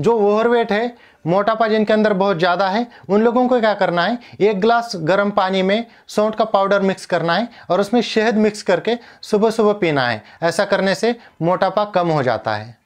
जो ओवरवेट है मोटापा जिनके अंदर बहुत ज़्यादा है उन लोगों को क्या करना है एक ग्लास गर्म पानी में सौंठ का पाउडर मिक्स करना है और उसमें शहद मिक्स करके सुबह सुबह पीना है ऐसा करने से मोटापा कम हो जाता है